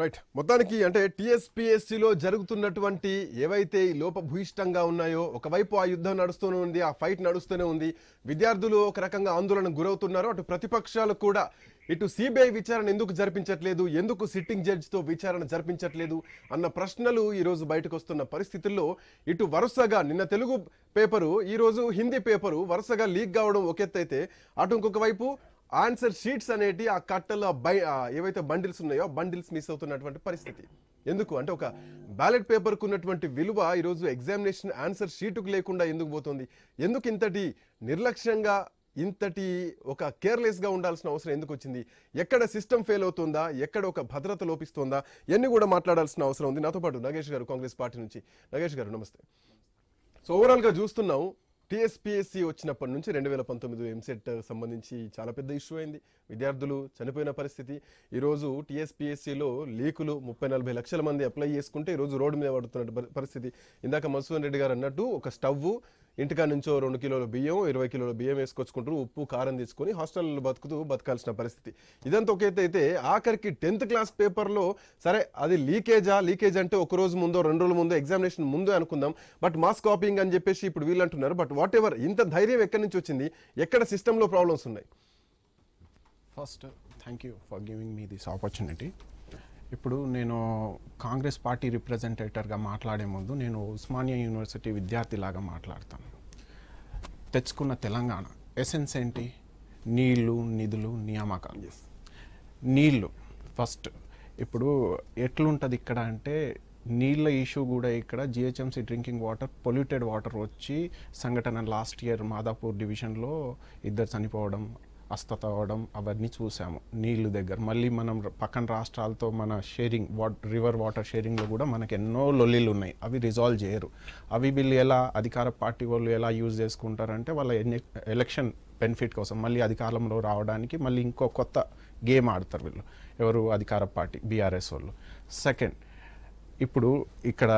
Right మొత్తానికి అంటే టీఎస్పీఎస్సీలో జరుగుతున్నటువంటి ఏవైతే లోపభూయిష్టంగా ఉన్నాయో ఒకవైపు ఆ యుద్ధం నడుస్తూనే ఉంది ఆ ఫైట్ నడుస్తూనే ఉంది విద్యార్థులు ఒక రకంగా ఆందోళన గురవుతున్నారు అటు ప్రతిపక్షాలు కూడా ఇటు సిబిఐ విచారణ ఎందుకు జరిపించట్లేదు ఎందుకు సిట్టింగ్ జడ్జితో విచారణ జరిపించట్లేదు అన్న ప్రశ్నలు ఈరోజు బయటకు వస్తున్న పరిస్థితుల్లో ఇటు వరుసగా నిన్న తెలుగు పేపరు ఈరోజు హిందీ పేపరు వరుసగా లీక్ కావడం ఒక ఎత్తైతే అటు ఇంకొక వైపు ఆన్సర్ షీట్స్ అనేటి ఆ కట్టలో బై ఏవైతే బండిల్స్ ఉన్నాయో బండిల్స్ మిస్ అవుతున్నటువంటి పరిస్థితి ఎందుకు అంటే ఒక బ్యాలెట్ పేపర్కు ఉన్నటువంటి విలువ ఈరోజు ఎగ్జామినేషన్ ఆన్సర్ షీటుకు లేకుండా ఎందుకు పోతుంది ఎందుకు ఇంతటి నిర్లక్ష్యంగా ఇంతటి ఒక కేర్లెస్గా ఉండాల్సిన అవసరం ఎందుకు వచ్చింది ఎక్కడ సిస్టమ్ ఫెయిల్ అవుతుందా ఎక్కడ ఒక భద్రత లోపిస్తుందా ఇవన్నీ కూడా మాట్లాడాల్సిన అవసరం ఉంది నాతో పాటు నగేష్ గారు కాంగ్రెస్ పార్టీ నుంచి నగేష్ గారు నమస్తే సో ఓవరాల్గా చూస్తున్నాం టీఎస్పీఎస్సీ వచ్చినప్పటి నుంచి రెండు వేల పంతొమ్మిది ఎంసెట్ సంబంధించి చాలా పెద్ద ఇష్యూ అయింది విద్యార్థులు చనిపోయిన పరిస్థితి ఈరోజు టీఎస్పీఎస్సీలో లీకులు ముప్పై నలభై లక్షల మంది అప్లై చేసుకుంటే ఈరోజు రోడ్డు మీద పడుతున్న పరిస్థితి ఇందాక మధుసూదన్ రెడ్డి గారు అన్నట్టు ఒక స్టవ్ ఇంటికా నుంచో రెండు కిలోల బియ్యం ఇరవై కిలోల బియ్యం వేసుకొచ్చుకుంటారు ఉప్పు కారం తీసుకొని హాస్టల్లో బతుకుతూ బతకాల్సిన పరిస్థితి ఇదంతా ఒకైతే అయితే ఆఖరికి టెన్త్ క్లాస్ పేపర్లో సరే అది లీకేజా లీకేజ్ అంటే ఒక రోజు ముందో రెండు రోజుల ముందో ఎగ్జామినేషన్ ముందో అనుకుందాం బట్ మాస్ కాపింగ్ అని చెప్పేసి ఇప్పుడు వీళ్ళు అంటున్నారు బట్ వాట్ ఎవర్ ఇంత ధైర్యం ఎక్కడి నుంచి వచ్చింది ఎక్కడ సిస్టంలో ప్రాబ్లమ్స్ ఉన్నాయి first thank you for giving me this opportunity ఇప్పుడు నేను కాంగ్రెస్ పార్టీ రిప్రజెంటేటర్గా మాట్లాడే ముందు నేను ఉస్మానియా యూనివర్సిటీ విద్యార్థిలాగా మాట్లాడతాను తెచ్చుకున్న తెలంగాణ ఎసెన్స్ ఏంటి నీళ్ళు నిధులు నియామకాలు నీళ్ళు ఫస్ట్ ఇప్పుడు ఎట్లుంటుంది ఇక్కడ అంటే నీళ్ళ ఇష్యూ కూడా ఇక్కడ GHMC drinking water polluted water వచ్చి సంఘటన లాస్ట్ ఇయర్ మాదాపూర్ డివిజన్లో ఇద్దరు చనిపోవడం అస్తత అవ్వడం అవన్నీ చూసాము నీళ్ళు దగ్గర మళ్ళీ మనం పక్కన రాష్ట్రాలతో మన షేరింగ్ వాట్ రివర్ వాటర్ షేరింగ్లో కూడా మనకు ఎన్నో లొల్లీలు ఉన్నాయి అవి రిజాల్వ్ చేయరు అవి వీళ్ళు ఎలా అధికార పార్టీ వాళ్ళు ఎలా యూజ్ చేసుకుంటారంటే వాళ్ళ ఎలక్షన్ బెనిఫిట్ కోసం మళ్ళీ అధికారంలో రావడానికి మళ్ళీ ఇంకో కొత్త గేమ్ ఆడతారు వీళ్ళు ఎవరు అధికార పార్టీ బీఆర్ఎస్ వాళ్ళు సెకండ్ ఇప్పుడు ఇక్కడ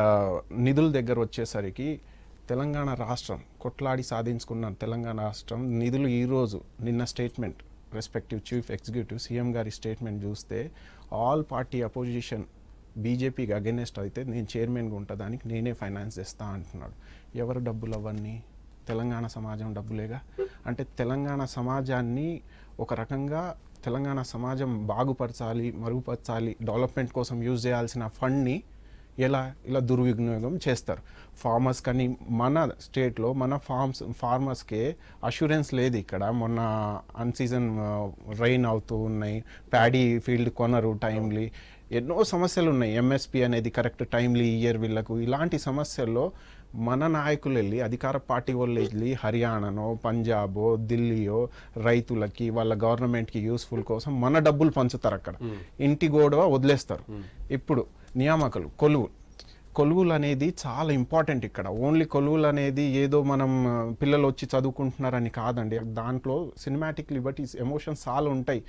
నిధుల దగ్గర వచ్చేసరికి తెలంగాణ రాష్ట్రం కొట్లాడి సాధించుకున్న తెలంగాణ రాష్ట్రం నిధులు ఈరోజు నిన్న statement respective chief executive CM గారి స్టేట్మెంట్ చూస్తే ఆల్ పార్టీ అపోజిషన్ బీజేపీకి అగెనెస్ట్ అయితే నేను చైర్మన్గా ఉంటుందానికి నేనే ఫైనాన్స్ చేస్తా అంటున్నాడు ఎవరు డబ్బులు అవన్నీ తెలంగాణ సమాజం డబ్బులేగా అంటే తెలంగాణ సమాజాన్ని ఒక రకంగా తెలంగాణ సమాజం బాగుపరచాలి మరుగుపరచాలి డెవలప్మెంట్ కోసం యూజ్ చేయాల్సిన ఫండ్ని ఎలా ఇలా దుర్వినియోగం చేస్తారు ఫార్మర్స్ కానీ మన స్టేట్లో మన ఫార్మ్స్ ఫార్మర్స్కే అష్యూరెన్స్ లేదు ఇక్కడ మొన్న అన్సీజన్ రైన్ అవుతూ ఉన్నాయి ప్యాడీ ఫీల్డ్ కొనరు టైమ్లీ ఎన్నో సమస్యలు ఉన్నాయి ఎంఎస్పి అనేది కరెక్ట్ టైమ్లీ ఇయర్ వీళ్ళకు ఇలాంటి సమస్యల్లో మన నాయకులు వెళ్ళి అధికార పార్టీ వాళ్ళు వెళ్ళి హర్యానానో పంజాబో ఢిల్లీయో రైతులకి వాళ్ళ గవర్నమెంట్కి యూస్ఫుల్ కోసం మన డబ్బులు పంచుతారు అక్కడ ఇంటి గోడవ వదిలేస్తారు ఇప్పుడు నియామకాలు కొలువు కొలువులు అనేది చాలా ఇంపార్టెంట్ ఇక్కడ ఓన్లీ కొలువులు అనేది ఏదో మనం పిల్లలు వచ్చి చదువుకుంటున్నారని కాదండి దాంట్లో సినిమాటిక్ లిబర్టీస్ ఎమోషన్స్ చాలా ఉంటాయి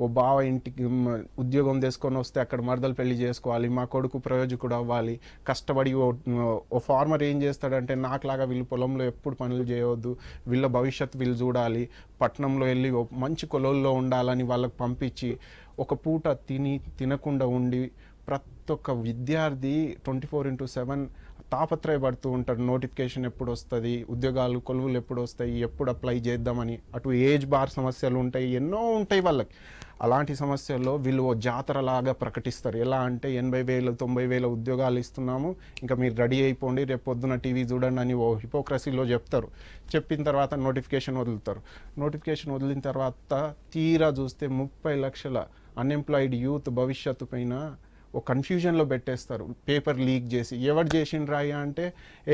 ఓ బావ ఇంటికి ఉద్యోగం తీసుకొని వస్తే అక్కడ మరదలు పెళ్లి చేసుకోవాలి మా కొడుకు ప్రయోజకుడు అవ్వాలి కష్టపడి ఓ ఫార్మర్ ఏం చేస్తాడంటే నాకులాగా వీళ్ళు పొలంలో ఎప్పుడు పనులు చేయవద్దు వీళ్ళ భవిష్యత్తు వీళ్ళు చూడాలి పట్టణంలో వెళ్ళి మంచి కొలువుల్లో ఉండాలని వాళ్ళకి పంపించి ఒక పూట తిని తినకుండా ఉండి ప్రతి ఒక్క విద్యార్థి ట్వంటీ ఫోర్ ఇంటూ సెవెన్ తాపత్రయపడుతూ ఉంటాడు నోటిఫికేషన్ ఎప్పుడు వస్తుంది ఉద్యోగాలు కొలువులు ఎప్పుడు వస్తాయి ఎప్పుడు అప్లై చేద్దామని అటు ఏజ్ బార్ సమస్యలు ఉంటాయి ఎన్నో ఉంటాయి వాళ్ళకి అలాంటి సమస్యల్లో వీళ్ళు ఓ జాతరలాగా ప్రకటిస్తారు ఎలా అంటే ఎనభై వేల తొంభై వేల ఉద్యోగాలు ఇస్తున్నాము ఇంకా మీరు రెడీ అయిపోండి రేపు పొద్దున టీవీ చూడండి అని ఓ హిపోక్రసీలో చెప్తారు చెప్పిన తర్వాత నోటిఫికేషన్ వదులుతారు నోటిఫికేషన్ వదిలిన తర్వాత తీరా చూస్తే ముప్పై లక్షల అన్ఎంప్లాయిడ్ యూత్ భవిష్యత్తు పైన ఒక కన్ఫ్యూజన్లో పెట్టేస్తారు పేపర్ లీక్ చేసి ఎవరు రాయా అంటే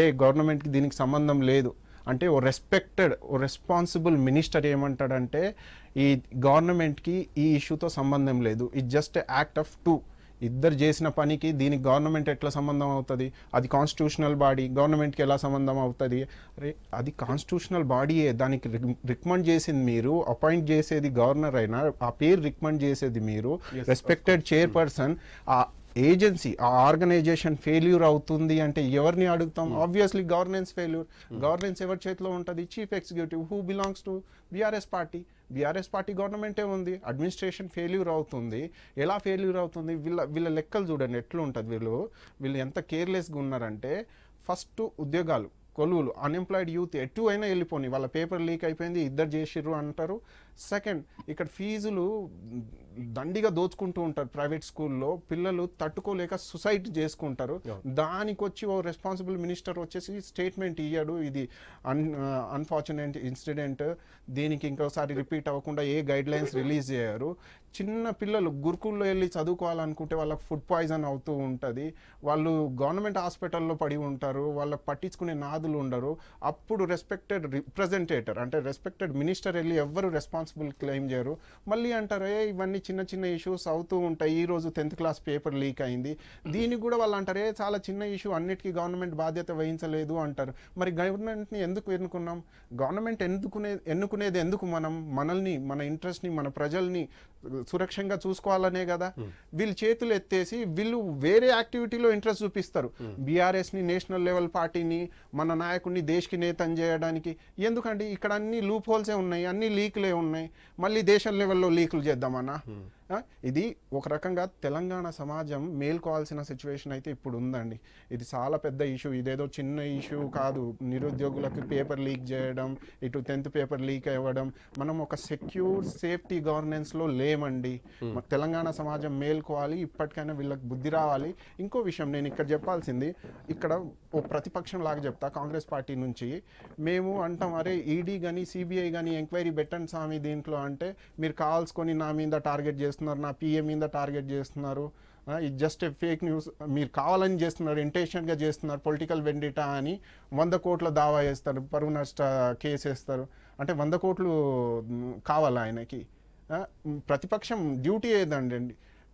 ఏ గవర్నమెంట్కి దీనికి సంబంధం లేదు అంటే ఓ రెస్పెక్టెడ్ ఓ రెస్పాన్సిబుల్ మినిస్టర్ ఏమంటాడంటే ఈ గవర్నమెంట్కి ఈ ఇష్యూతో సంబంధం లేదు it just act of two ఇద్దరు చేసిన పనికి దీనికి గవర్నమెంట్ ఎట్లా సంబంధం అవుతుంది అది కాన్స్టిట్యూషనల్ బాడీ గవర్నమెంట్కి ఎలా సంబంధం అవుతుంది అరే అది కాన్స్టిట్యూషనల్ బాడీయే దానికి రికమెండ్ చేసింది మీరు అపాయింట్ చేసేది గవర్నర్ అయినా ఆ పేరు రికమెండ్ చేసేది మీరు రెస్పెక్టెడ్ చైర్పర్సన్ ఆ ఏజెన్సీ ఆ ఆర్గనైజేషన్ ఫెయిల్యూర్ అవుతుంది అంటే ఎవరిని అడుగుతాం ఆబ్వియస్లీ గవర్నెన్స్ ఫెయిల్యూర్ గవర్నెన్స్ ఎవరి చేతిలో ఉంటుంది chief executive who belongs to BRS party BRS party గవర్నమెంటే ఉంది అడ్మినిస్ట్రేషన్ ఫెయిల్యూర్ అవుతుంది ఎలా ఫెయిల్యూర్ అవుతుంది వీళ్ళ వీళ్ళ లెక్కలు చూడండి ఎట్లుంటుంది వీళ్ళు వీళ్ళు ఎంత కేర్లెస్గా ఉన్నారంటే ఫస్ట్ ఉద్యోగాలు కొలువులు అన్ఎంప్లాయిడ్ యూత్ ఎటు అయినా వెళ్ళిపోయి వాళ్ళ పేపర్ లీక్ అయిపోయింది ఇద్దరు చేసిర్రు అంటారు సెకండ్ ఇక్కడ ఫీజులు దండిగా దోచుకుంటూ ఉంటారు ప్రైవేట్ స్కూల్లో పిల్లలు తట్టుకోలేక సుసైడ్ చేసుకుంటారు దానికి వచ్చి ఓ రెస్పాన్సిబుల్ మినిస్టర్ వచ్చేసి స్టేట్మెంట్ ఇయ్యాడు ఇది అన్ అన్ఫార్చునేట్ ఇన్సిడెంట్ దీనికి ఇంకోసారి రిపీట్ అవ్వకుండా ఏ గైడ్ లైన్స్ రిలీజ్ చేయరు చిన్న పిల్లలు గురుకుల్లో వెళ్ళి చదువుకోవాలనుకుంటే వాళ్ళకి ఫుడ్ పాయిజన్ అవుతూ ఉంటుంది వాళ్ళు గవర్నమెంట్ హాస్పిటల్లో పడి ఉంటారు వాళ్ళకి పట్టించుకునే నాదులు ఉండరు అప్పుడు రెస్పెక్టెడ్ రిప్రజెంటేటర్ అంటే రెస్పెక్టెడ్ మినిస్టర్ వెళ్ళి ఎవరు రెస్పాన్సిబుల్ క్లెయిమ్ చేయరు మళ్ళీ అంటారు ఏ ఇవన్నీ చిన్న చిన్న ఇష్యూస్ అవుతూ ఉంటాయి ఈరోజు టెన్త్ క్లాస్ పేపర్ లీక్ అయింది దీనికి కూడా వాళ్ళు అంటారు ఏ చాలా చిన్న ఇష్యూ అన్నిటికీ గవర్నమెంట్ బాధ్యత వహించలేదు అంటారు మరి గవర్నమెంట్ని ఎందుకు ఎన్నుకున్నాం గవర్నమెంట్ ఎన్నుకునే ఎన్నుకునేది ఎందుకు మనం మనల్ని మన ఇంట్రెస్ట్ని మన ప్రజల్ని సురక్షంగా చూసుకోవాలనే కదా hmm. వీళ్ళు చేతులు ఎత్తేసి వీళ్ళు వేరే యాక్టివిటీలో ఇంట్రెస్ట్ చూపిస్తారు hmm. బీఆర్ఎస్ని నేషనల్ లెవెల్ పార్టీని మన నాయకుడిని దేశకి నేతం చేయడానికి ఎందుకంటే ఇక్కడ అన్ని లూప్ హోల్సే ఉన్నాయి అన్ని లీక్లే ఉన్నాయి మళ్ళీ దేశం లెవెల్లో లీకులు చేద్దామన్నా hmm. ఇది ఒక రకంగా తెలంగాణ సమాజం మేల్కోవాల్సిన సిచ్యువేషన్ అయితే ఇప్పుడు ఉందండి ఇది చాలా పెద్ద ఇష్యూ ఇదేదో చిన్న ఇష్యూ కాదు నిరుద్యోగులకు పేపర్ లీక్ చేయడం ఇటు టెన్త్ పేపర్ లీక్ అవ్వడం మనం ఒక సెక్యూర్ సేఫ్టీ గవర్నెన్స్లో లేమండి తెలంగాణ సమాజం మేల్కోవాలి ఇప్పటికైనా వీళ్ళకి బుద్ధి రావాలి ఇంకో విషయం నేను ఇక్కడ చెప్పాల్సింది ఇక్కడ ఓ ప్రతిపక్షం లాగా చెప్తా కాంగ్రెస్ పార్టీ నుంచి మేము అంటాం అరే ఈడీ కానీ సిబిఐ కానీ ఎంక్వైరీ పెట్టండి స్వామి దీంట్లో అంటే మీరు కావాల్సుకొని నా మీద టార్గెట్ చేస్తారు చేస్తున్నారు నా పిఏ మీద టార్గెట్ చేస్తున్నారు ఇది జస్ట్ ఫేక్ న్యూస్ మీరు కావాలని చేస్తున్నారు ఇంటెన్షన్గా చేస్తున్నారు పొలిటికల్ వెండిటా అని వంద కోట్ల దావా చేస్తారు పరువు నష్ట కేసు వేస్తారు అంటే వంద కోట్లు కావాలి ఆయనకి ప్రతిపక్షం డ్యూటీ ఏదండి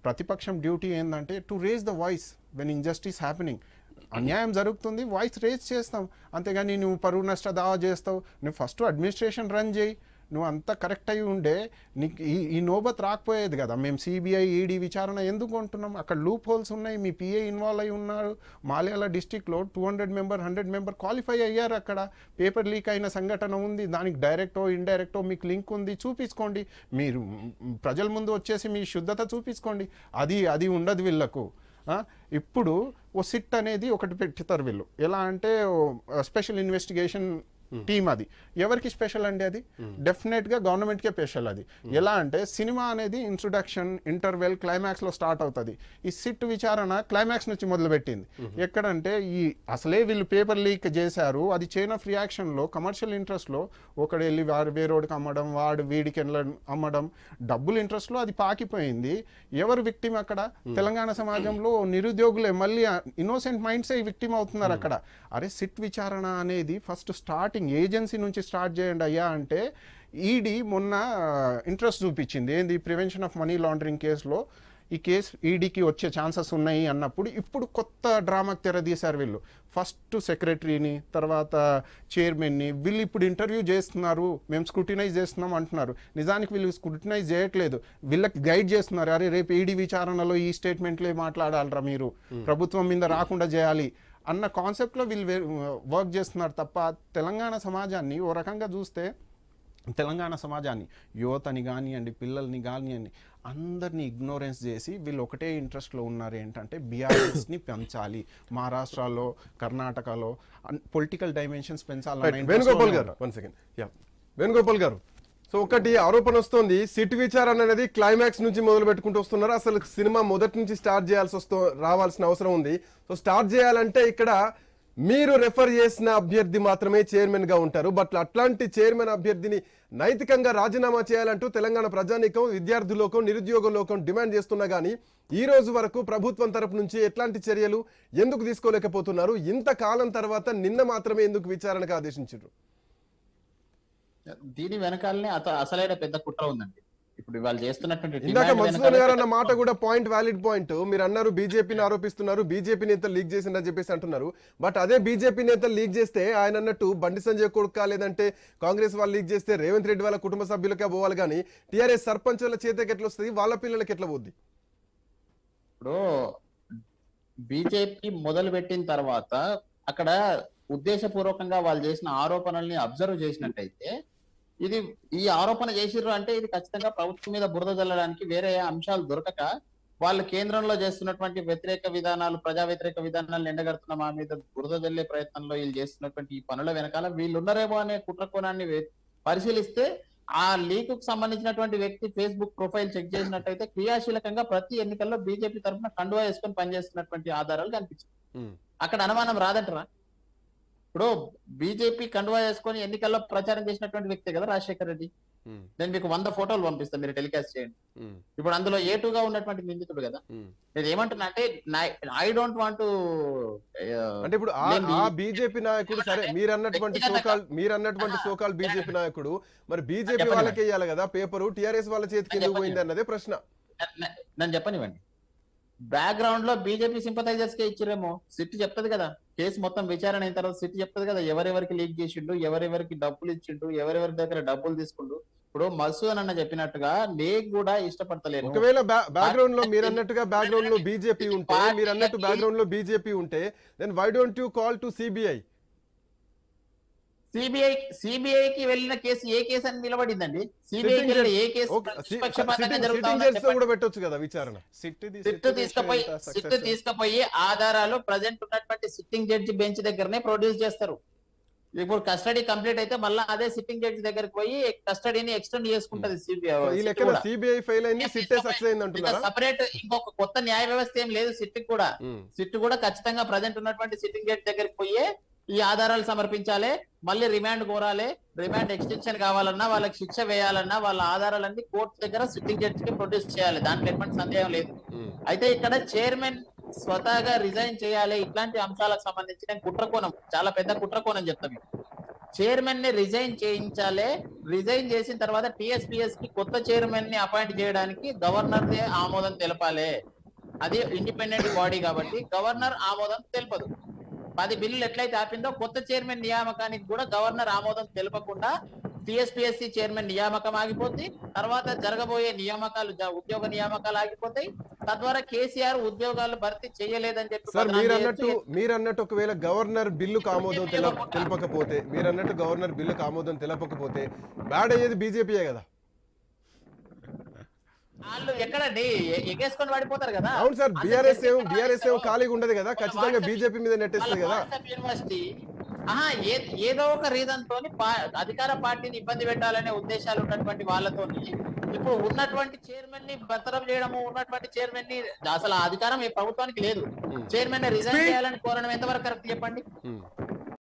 ప్రతిపక్షం డ్యూటీ ఏంటంటే to raise the voice when injustice happening అన్యాయం జరుగుతుంది వాయిస్ రేజ్ చేస్తాం అంతేగాని నువ్వు పరువు నష్ట దావా చేస్తావు నువ్వు ఫస్ట్ అడ్మినిస్ట్రేషన్ రన్ చేయి నువ్వు అంతా కరెక్ట్ అయి ఉండే నీకు ఈ ఈ నోబత్ రాకపోయేది కదా మేము సిబిఐ ఈడీ e విచారణ ఎందుకు అంటున్నాం అక్కడ లూప్ హోల్స్ ఉన్నాయి మీ పిఏ ఇన్వాల్వ్ అయి ఉన్నారు మాలయాల డిస్టిక్లో two hundred member hundred member qualify అయ్యారు అక్కడ పేపర్ లీక్ అయిన సంఘటన ఉంది దానికి డైరెక్టో ఇండైరెక్టో మీకు లింక్ ఉంది చూపించుకోండి మీరు ప్రజల ముందు వచ్చేసి మీ శుద్ధత చూపించుకోండి అది అది ఉండదు వీళ్ళకు ఇప్పుడు ఓ సిట్ అనేది ఒకటి పెట్టుతారు వీళ్ళు ఎలా అంటే స్పెషల్ ఇన్వెస్టిగేషన్ టీం అది ఎవరికి స్పెషల్ అండి అది డెఫినెట్ గవర్నమెంట్ గవర్నమెంట్కే స్పెషల్ అది ఎలా అంటే సినిమా అనేది ఇంట్రొడక్షన్ ఇంటర్వెల్ క్లైమాక్స్లో స్టార్ట్ అవుతుంది ఈ సిట్ విచారణ క్లైమాక్స్ నుంచి మొదలుపెట్టింది ఎక్కడంటే ఈ అసలే వీళ్ళు పేపర్ లీక్ చేశారు అది చైన్ ఆఫ్ రియాక్షన్లో కమర్షియల్ ఇంట్రెస్ట్ లో ఒకడు వెళ్ళి వారు వేరోడికి అమ్మడం వాడు వీడికి అమ్మడం డబ్బులు ఇంట్రెస్ట్లో అది పాకిపోయింది ఎవరు విక్టిమ్ అక్కడ తెలంగాణ సమాజంలో నిరుద్యోగులే మళ్ళీ ఇన్నోసెంట్ మైండ్సే విక్టిమ్ అవుతున్నారు అక్కడ అరే సిట్ విచారణ అనేది ఫస్ట్ స్టార్ట్ రిపోర్టింగ్ ఏజెన్సీ నుంచి స్టార్ట్ చేయండి అయ్యా అంటే ఈడీ e మొన్న ఇంట్రెస్ట్ uh, చూపించింది ఏంది ప్రివెన్షన్ ఆఫ్ మనీ లాండరింగ్ కేసులో ఈ కేసు ఈడీకి e వచ్చే ఛాన్సెస్ ఉన్నాయి అన్నప్పుడు ఇప్పుడు కొత్త డ్రామాకి తెరదీశారు వీళ్ళు ఫస్ట్ సెక్రటరీని తర్వాత చైర్మన్ని వీళ్ళు ఇప్పుడు ఇంటర్వ్యూ చేస్తున్నారు మేము స్క్రూటినైజ్ చేస్తున్నాం అంటున్నారు నిజానికి వీళ్ళు స్క్రూటినైజ్ చేయట్లేదు వీళ్ళకి గైడ్ చేస్తున్నారు అరే రేపు ఈడీ e విచారణలో ఈ స్టేట్మెంట్లే మాట్లాడాలరా మీరు ప్రభుత్వం మీద రాకుండా చేయాలి అన్న కాన్సెప్ట్లో వీళ్ళు వర్క్ చేస్తున్నారు తప్ప తెలంగాణ సమాజాన్ని ఓ రకంగా చూస్తే తెలంగాణ సమాజాన్ని యువతని కానివ్వండి పిల్లల్ని కానివ్వండి అందరినీ ఇగ్నోరెన్స్ చేసి వీళ్ళు ఒకటే ఇంట్రెస్ట్లో ఉన్నారు ఏంటంటే బీఆర్ఎస్ని పెంచాలి మహారాష్ట్రలో కర్ణాటకలో పొలిటికల్ డైమెన్షన్స్ పెంచాలి వేణుగోపాల్ గారు వన్ సెకండ్ యా వేణుగోపాల్ గారు సో ఒకటి ఆరోపణ వస్తుంది సిట్ విచారణ అనేది క్లైమాక్స్ నుంచి మొదలు పెట్టుకుంటూ వస్తున్నారు అసలు సినిమా మొదటి నుంచి స్టార్ట్ చేయాల్సి వస్తు రావాల్సిన అవసరం ఉంది సో స్టార్ట్ చేయాలంటే ఇక్కడ మీరు రెఫర్ చేసిన అభ్యర్థి మాత్రమే చైర్మన్ గా ఉంటారు బట్ అట్లాంటి చైర్మన్ అభ్యర్థిని నైతికంగా రాజీనామా చేయాలంటూ తెలంగాణ ప్రజానీకం విద్యార్థి లోకం నిరుద్యోగ లోకం డిమాండ్ చేస్తున్నా కానీ ఈ రోజు వరకు ప్రభుత్వం తరపు నుంచి ఎట్లాంటి చర్యలు ఎందుకు తీసుకోలేకపోతున్నారు ఇంతకాలం తర్వాత నిన్న మాత్రమే ఎందుకు విచారణకు ఆదేశించారు దీని వెనకాలనే అసలైన పెద్ద కుట్ర ఉందండి ఇప్పుడు ఇవాళ చేస్తున్నటువంటి ఇందాక మన్సూర్ గారు అన్న మాట కూడా పాయింట్ వ్యాలిడ్ పాయింట్ మీరు అన్నారు బీజేపీని ఆరోపిస్తున్నారు బీజేపీ నేతలు లీక్ చేసిందని చెప్పేసి అంటున్నారు బట్ అదే బీజేపీ నేతలు లీక్ చేస్తే ఆయన అన్నట్టు బండి సంజయ్ కొడుక లేదంటే కాంగ్రెస్ వాళ్ళు లీక్ చేస్తే రేవంత్ రెడ్డి వాళ్ళ కుటుంబ సభ్యులకే పోవాలి కానీ టీఆర్ఎస్ సర్పంచుల చేతికి ఎట్లా వస్తుంది వాళ్ళ పిల్లలకి ఎట్లా పోద్ది ఇప్పుడు బీజేపీ మొదలు పెట్టిన తర్వాత అక్కడ ఉద్దేశపూర్వకంగా వాళ్ళు చేసిన ఆరోపణల్ని అబ్జర్వ్ చేసినట్టయితే ఇది ఈ ఆరోపణ చేసిర్రు అంటే ఇది ఖచ్చితంగా ప్రభుత్వం మీద బురద జల్లడానికి వేరే అంశాలు దొరకక వాళ్ళు కేంద్రంలో చేస్తున్నటువంటి వ్యతిరేక విధానాలు ప్రజా వ్యతిరేక విధానాలు ఎండగడుతున్న మా మీద బురద జల్లే ప్రయత్నంలో వీళ్ళు చేస్తున్నటువంటి ఈ పనుల వెనకాల వీళ్ళు ఉన్నారేమో అనే కుట్రకోణాన్ని పరిశీలిస్తే ఆ లీక్ కు సంబంధించినటువంటి వ్యక్తి ఫేస్బుక్ ప్రొఫైల్ చెక్ చేసినట్టయితే క్రియాశీలకంగా ప్రతి ఎన్నికల్లో బీజేపీ తరఫున కండువా వేసుకొని పనిచేస్తున్నటువంటి ఆధారాలు కనిపించాయి అక్కడ అనుమానం రాదంటరా ఇప్పుడు బీజేపీ కండువా వేసుకొని ఎన్నికల్లో ప్రచారం చేసినటువంటి వ్యక్తి కదా రాజశేఖర్ రెడ్డి నేను మీకు వంద ఫోటోలు పంపిస్తాను మీరు టెలికాస్ట్ చేయండి ఇప్పుడు అందులో ఏ టూగా ఉన్నటువంటి నిందితుడు కదా నేను ఏమంటున్నా అంటే ఐ డోంట్ వాంట్ అంటే ఇప్పుడు ఆ బీజేపీ నాయకుడు సరే మీరు అన్నటువంటి సోకాల్ మీరు అన్నటువంటి సోకాల్ బీజేపీ నాయకుడు మరి బీజేపీ వాళ్ళకి వేయాలి కదా పేపర్ టిఆర్ఎస్ వాళ్ళ చేతికి ఎందుకు పోయింది అన్నదే ప్రశ్న నేను చెప్పనివ్వండి బ్యాక్గ్రౌండ్ లో బీజేపీ సింపథైజర్స్ కే ఇచ్చిరేమో సిట్ చెప్తుంది కదా కేసు మొత్తం విచారణ అయిన తర్వాత సిట్ చెప్తుంది కదా ఎవరెవరికి లీక్ చేసిండు ఎవరెవరికి డబ్బులు ఇచ్చిండు ఎవరెవరి దగ్గర డబ్బులు తీసుకుండు ఇప్పుడు మసూద్ అన్న చెప్పినట్టుగా నేను కూడా ఇష్టపడతలేను ఒకవేళ బ్యాక్గ్రౌండ్ లో మీరు అన్నట్టుగా బ్యాక్గ్రౌండ్ లో బీజేపీ ఉంటే మీరు అన్నట్టు బ్యాక్గ్రౌండ్ లో బీజేపీ ఉంటే then why don't you call to CBI CBI సిబిఐకి వెళ్ళిన కేసు ఏ కేసు అని నిలబడిందండి సిట్ తీసుకుపోయి ఆధారాలు ప్రజెంట్ ఉన్నటువంటి సిట్టింగ్ జడ్జి బెంచ్ దగ్గరనే ప్రొడ్యూస్ చేస్తారు ఇప్పుడు కస్టడీ కంప్లీట్ అయితే మళ్ళీ అదే సిట్టింగ్ జడ్జి దగ్గరకు పోయి కస్టడీని ఎక్స్టెండ్ చేసుకుంటది hmm. సిబిఐ సపరేట్ ఇంకొక కొత్త న్యాయ వ్యవస్థ ఏం లేదు సిట్ కూడా సిట్ hmm. కూడా ఖచ్చితంగా ప్రజెంట్ ఉన్నటువంటి సిట్టింగ్ జడ్జి దగ్గరకు పోయే ఈ ఆధారాలు సమర్పించాలి మళ్ళీ రిమాండ్ కోరాలి రిమాండ్ ఎక్స్టెన్షన్ కావాలన్నా వాళ్ళకి శిక్ష వేయాలన్నా వాళ్ళ ఆధారాలన్నీ కోర్టు దగ్గర సిట్టింగ్ జడ్జికి ప్రొడ్యూస్ చేయాలి దాంట్లో ఎటువంటి సందేహం లేదు అయితే ఇక్కడ చైర్మన్ స్వతహాగా రిజైన్ చేయాలి ఇట్లాంటి అంశాలకు సంబంధించి నేను కుట్రకోణం చాలా పెద్ద కుట్రకోణం చెప్తాను చైర్మన్ ని రిజైన్ చేయించాలి రిజైన్ చేసిన తర్వాత టిఎస్పిఎస్ కి కొత్త చైర్మన్ ని అపాయింట్ చేయడానికి గవర్నర్ ఆమోదం తెలపాలి అది ఇండిపెండెంట్ బాడీ కాబట్టి గవర్నర్ ఆమోదం తెలపదు పది బిల్లులు ఎట్లయితే ఆపిందో కొత్త చైర్మన్ నియామకానికి కూడా గవర్నర్ ఆమోదం తెలపకుండా టిఎస్పిఎస్సి చైర్మన్ నియామకం ఆగిపోతుంది తర్వాత జరగబోయే నియామకాలు ఉద్యోగ నియామకాలు ఆగిపోతాయి తద్వారా కేసీఆర్ ఉద్యోగాలు భర్తీ చేయలేదని చెప్పి మీరు అన్నట్టు ఒకవేళ గవర్నర్ బిల్లుకు ఆమోదం తెలపకపోతే మీరు అన్నట్టు గవర్నర్ బిల్లుకు ఆమోదం తెలపకపోతే బ్యాడ్ అయ్యేది బీజేపీయే కదా వాళ్ళు ఎక్కడండి ఎగేసుకొని పడిపోతారు కదా అవును సార్ బీఆర్ఎస్ ఏం బీఆర్ఎస్ ఏం ఖాళీగా ఉండదు కదా ఖచ్చితంగా బీజేపీ మీద నెట్టేస్తుంది కదా ఆహా ఏదో ఒక రీజన్ తోని అధికార పార్టీని ఇబ్బంది పెట్టాలనే ఉద్దేశాలు ఉన్నటువంటి వాళ్ళతోని ఇప్పుడు ఉన్నటువంటి చైర్మన్ ని బతరం చేయడము ఉన్నటువంటి చైర్మన్ ని అసలు అధికారం ప్రభుత్వానికి లేదు చైర్మన్ రిజైన్ చేయాలని కోరడం ఎంతవరకు కరెక్ట్ చెప్పండి